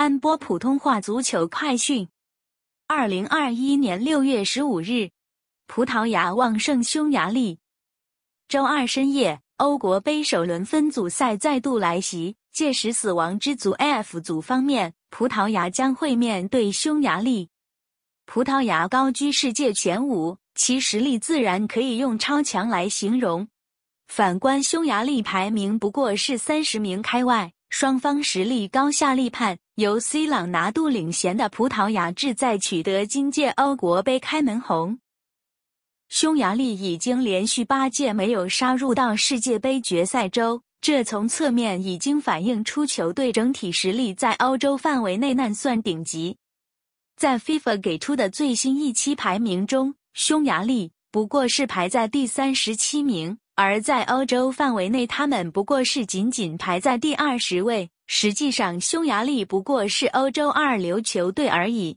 安播普通话足球快讯：二零二一年六月十五日，葡萄牙旺胜匈牙利。周二深夜，欧国杯首轮分组赛再度来袭，届时死亡之组 F 组方面，葡萄牙将会面对匈牙利。葡萄牙高居世界前五，其实力自然可以用超强来形容。反观匈牙利，排名不过是三十名开外，双方实力高下立判。由 C 朗拿度领衔的葡萄牙志在取得今届欧国杯开门红。匈牙利已经连续八届没有杀入到世界杯决赛周，这从侧面已经反映出球队整体实力在欧洲范围内难算顶级。在 FIFA 给出的最新一期排名中，匈牙利不过是排在第三十七名，而在欧洲范围内，他们不过是仅仅排在第二十位。实际上，匈牙利不过是欧洲二流球队而已。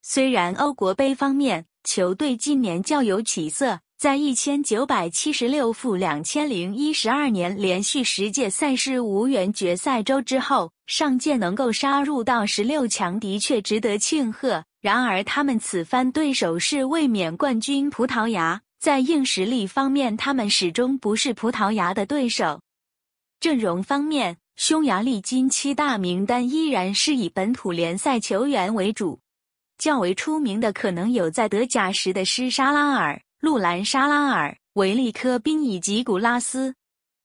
虽然欧国杯方面，球队近年较有起色，在一千九百七十六负两千零一十二年连续十届赛事无缘决赛周之后，上届能够杀入到十六强的确值得庆贺。然而，他们此番对手是卫冕冠军葡萄牙，在硬实力方面，他们始终不是葡萄牙的对手。阵容方面。匈牙利今七大名单依然是以本土联赛球员为主，较为出名的可能有在德甲时的施沙拉尔、路兰沙拉尔、维利科宾以及古拉斯。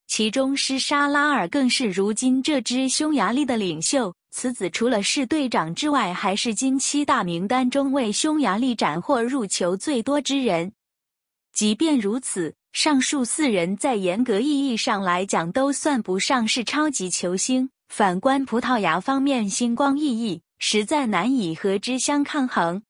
其中施沙拉尔更是如今这支匈牙利的领袖，此子除了是队长之外，还是今七大名单中为匈牙利斩获入球最多之人。即便如此，上述四人在严格意义上来讲都算不上是超级球星。反观葡萄牙方面，星光熠熠，实在难以和之相抗衡。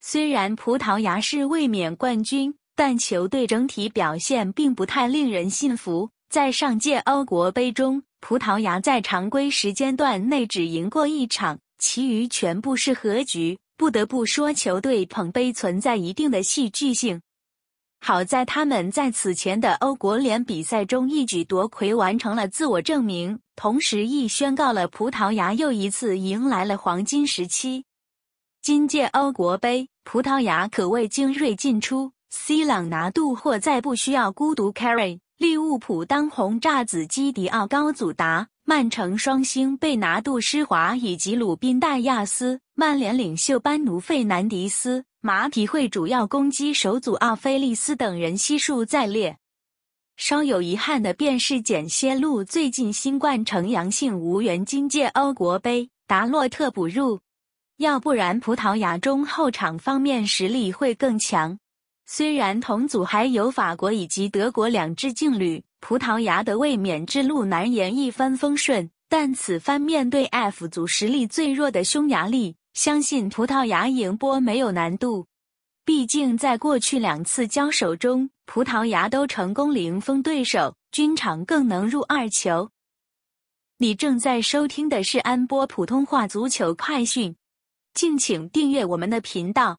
虽然葡萄牙是卫冕冠军，但球队整体表现并不太令人信服。在上届欧国杯中，葡萄牙在常规时间段内只赢过一场，其余全部是和局。不得不说，球队捧杯存在一定的戏剧性。好在他们在此前的欧国联比赛中一举夺魁，完成了自我证明，同时亦宣告了葡萄牙又一次迎来了黄金时期。今届欧国杯，葡萄牙可谓精锐尽出：C 朗拿度或再不需要孤独 carry，利物浦当红炸子基迪奥高祖达，曼城双星贝拿度、施华以及鲁宾戴亚斯，曼联领袖班奴费南迪斯。马体会主要攻击手组奥菲利斯等人悉数在列，稍有遗憾的便是简歇路最近新冠呈阳性，无缘今届欧国杯。达洛特补入，要不然葡萄牙中后场方面实力会更强。虽然同组还有法国以及德国两支劲旅，葡萄牙的卫冕之路难言一帆风顺，但此番面对 F 组实力最弱的匈牙利。相信葡萄牙赢波没有难度，毕竟在过去两次交手中，葡萄牙都成功零封对手，均场更能入二球。你正在收听的是安波普通话足球快讯，敬请订阅我们的频道。